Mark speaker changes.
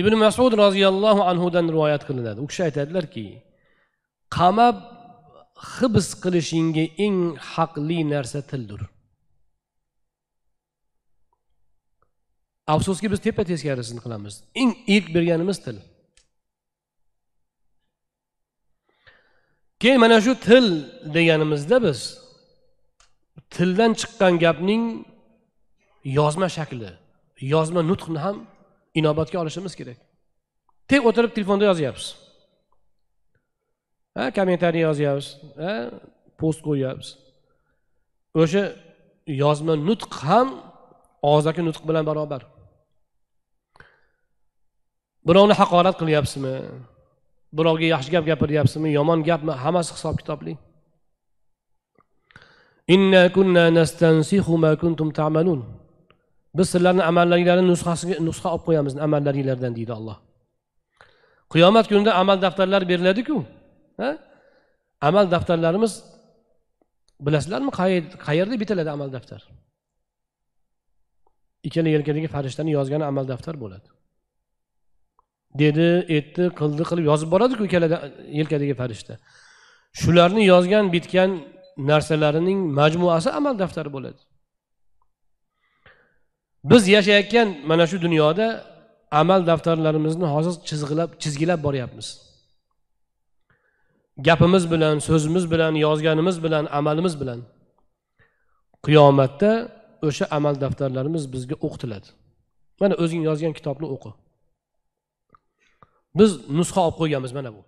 Speaker 1: ibn masud roziyallohu anhudan rivoyat qilinadi u kishi aytadilarki qamab hibs qilishingga eng haqli narsa tildir afsuski biz tepa teskarisini qilamiz eng erk berganimiz til keyin mana shu til deganimizda biz tildan chiqqan gapning yozma shakli yozma nutqni ham inobatga olishimiz kerak tek o'tirib telefonda yozyapmiz ha kommentariy yozyapmiz ha post qo'yyapmiz o'sha yozma nutq ham og'zaki nutq bilan barobar birovni haqorat qilyapsizmi birovga yaxshi gap gapiryapsizmi yomon gapmi hammasi hisob kitobli inna kunna nastansihu ma kuntum ta'malun ta biz sizlarni amallaringlarni nusxasiga nusxa olib qo'yamiz amallaringlardan deydi alloh qiyomat kunida amal daftarlari beriladiku amal daftarlarimiz bilasizlarmi qayerda bitiladi amal daftar ikkala yelkadagi farishtani yozgani amal daftar bo'ladi dedi etdi qildi qilib yozib boradiku ikkala yelkadagi farishta shularni yozgan bitgan narsalarining majmuasi amal daftari bo'ladi biz yashayotgan mana shu dunyoda amal daftarlarimizni hozir chizgilab chizgilab boryapmiz gapimiz bilan so'zimiz bilan yozganimiz bilan amalimiz bilan qiyomatda o'sha amal daftarlarimiz bizga o'qitiladi mana o'zing yozgan kitobni o'qi biz nusxa olib qo'yganmiz mana bu